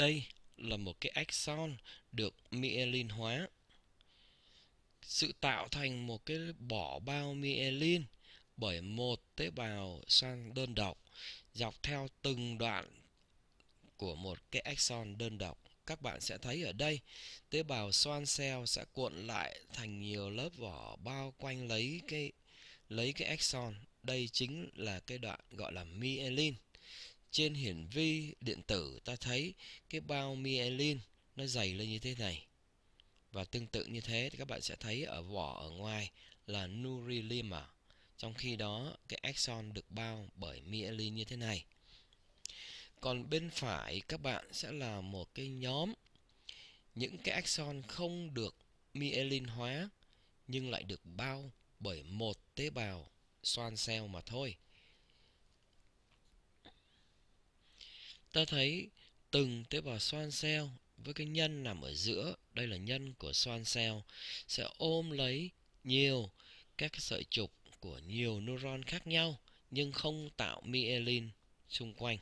Đây là một cái axon được myelin hóa. Sự tạo thành một cái bỏ bao myelin bởi một tế bào sang đơn độc dọc theo từng đoạn của một cái axon đơn độc. Các bạn sẽ thấy ở đây, tế bào xoan cell sẽ cuộn lại thành nhiều lớp vỏ bao quanh lấy cái lấy cái axon. Đây chính là cái đoạn gọi là myelin trên hiển vi điện tử ta thấy cái bao myelin nó dày lên như thế này và tương tự như thế thì các bạn sẽ thấy ở vỏ ở ngoài là nurilima trong khi đó cái axon được bao bởi myelin như thế này còn bên phải các bạn sẽ là một cái nhóm những cái axon không được myelin hóa nhưng lại được bao bởi một tế bào xoan cell mà thôi ta thấy từng tế bào xoan xeo với cái nhân nằm ở giữa đây là nhân của xoan xeo sẽ ôm lấy nhiều các sợi trục của nhiều neuron khác nhau nhưng không tạo myelin xung quanh